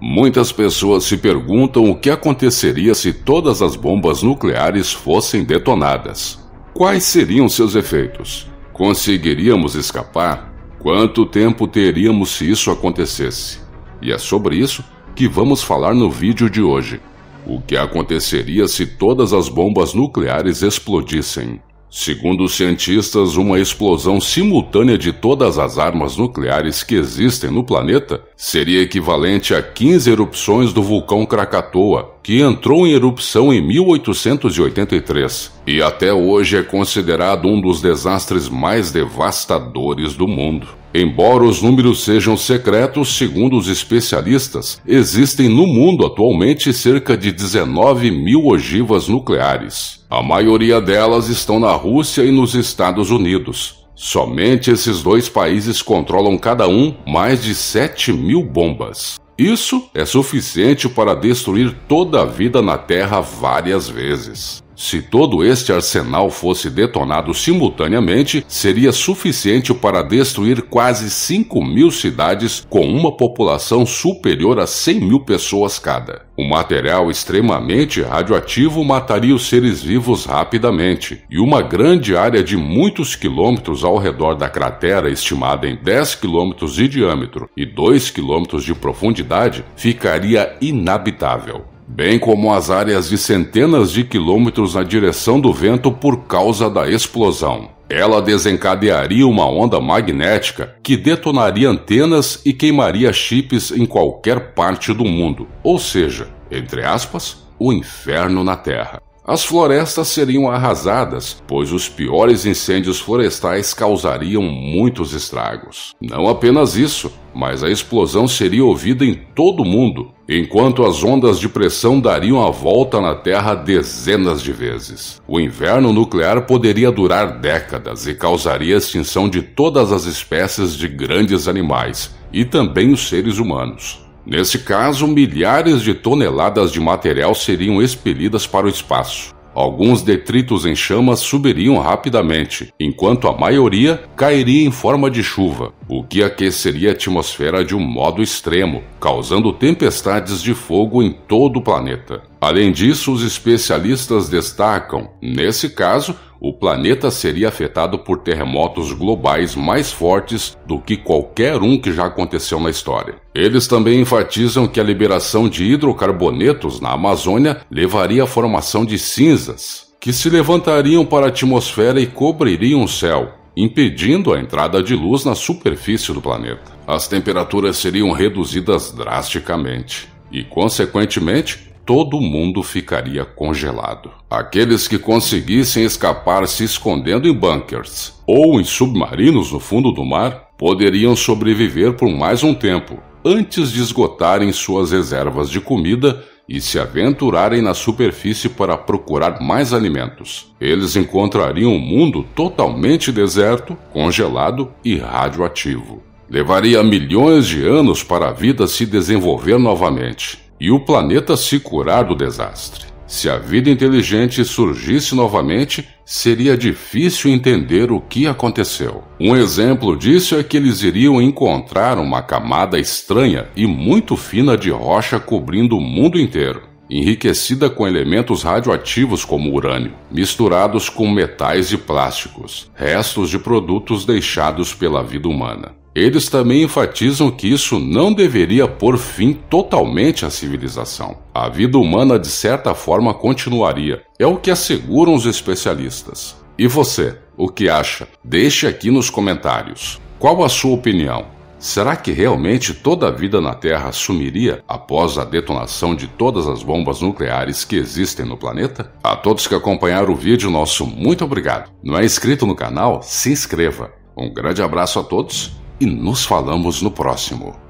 Muitas pessoas se perguntam o que aconteceria se todas as bombas nucleares fossem detonadas. Quais seriam seus efeitos? Conseguiríamos escapar? Quanto tempo teríamos se isso acontecesse? E é sobre isso que vamos falar no vídeo de hoje. O que aconteceria se todas as bombas nucleares explodissem? Segundo os cientistas, uma explosão simultânea de todas as armas nucleares que existem no planeta seria equivalente a 15 erupções do vulcão Krakatoa, que entrou em erupção em 1883 e até hoje é considerado um dos desastres mais devastadores do mundo. Embora os números sejam secretos, segundo os especialistas, existem no mundo atualmente cerca de 19 mil ogivas nucleares. A maioria delas estão na Rússia e nos Estados Unidos, Somente esses dois países controlam cada um mais de 7 mil bombas. Isso é suficiente para destruir toda a vida na Terra várias vezes. Se todo este arsenal fosse detonado simultaneamente, seria suficiente para destruir quase 5 mil cidades com uma população superior a 100 mil pessoas cada. O material extremamente radioativo mataria os seres vivos rapidamente, e uma grande área de muitos quilômetros ao redor da cratera, estimada em 10 quilômetros de diâmetro e 2 quilômetros de profundidade, ficaria inabitável bem como as áreas de centenas de quilômetros na direção do vento por causa da explosão. Ela desencadearia uma onda magnética que detonaria antenas e queimaria chips em qualquer parte do mundo, ou seja, entre aspas, o inferno na Terra. As florestas seriam arrasadas, pois os piores incêndios florestais causariam muitos estragos. Não apenas isso, mas a explosão seria ouvida em todo o mundo, enquanto as ondas de pressão dariam a volta na Terra dezenas de vezes. O inverno nuclear poderia durar décadas e causaria a extinção de todas as espécies de grandes animais e também os seres humanos. Neste caso, milhares de toneladas de material seriam expelidas para o espaço. Alguns detritos em chamas subiriam rapidamente, enquanto a maioria cairia em forma de chuva, o que aqueceria a atmosfera de um modo extremo, causando tempestades de fogo em todo o planeta. Além disso, os especialistas destacam, nesse caso, o planeta seria afetado por terremotos globais mais fortes do que qualquer um que já aconteceu na história. Eles também enfatizam que a liberação de hidrocarbonetos na Amazônia levaria à formação de cinzas, que se levantariam para a atmosfera e cobririam o céu, impedindo a entrada de luz na superfície do planeta. As temperaturas seriam reduzidas drasticamente e, consequentemente, todo mundo ficaria congelado. Aqueles que conseguissem escapar se escondendo em bunkers ou em submarinos no fundo do mar poderiam sobreviver por mais um tempo antes de esgotarem suas reservas de comida e se aventurarem na superfície para procurar mais alimentos. Eles encontrariam um mundo totalmente deserto, congelado e radioativo. Levaria milhões de anos para a vida se desenvolver novamente e o planeta se curar do desastre. Se a vida inteligente surgisse novamente, seria difícil entender o que aconteceu. Um exemplo disso é que eles iriam encontrar uma camada estranha e muito fina de rocha cobrindo o mundo inteiro, enriquecida com elementos radioativos como urânio, misturados com metais e plásticos, restos de produtos deixados pela vida humana. Eles também enfatizam que isso não deveria pôr fim totalmente à civilização. A vida humana, de certa forma, continuaria. É o que asseguram os especialistas. E você, o que acha? Deixe aqui nos comentários. Qual a sua opinião? Será que realmente toda a vida na Terra sumiria após a detonação de todas as bombas nucleares que existem no planeta? A todos que acompanharam o vídeo, nosso muito obrigado. Não é inscrito no canal? Se inscreva. Um grande abraço a todos e nos falamos no próximo.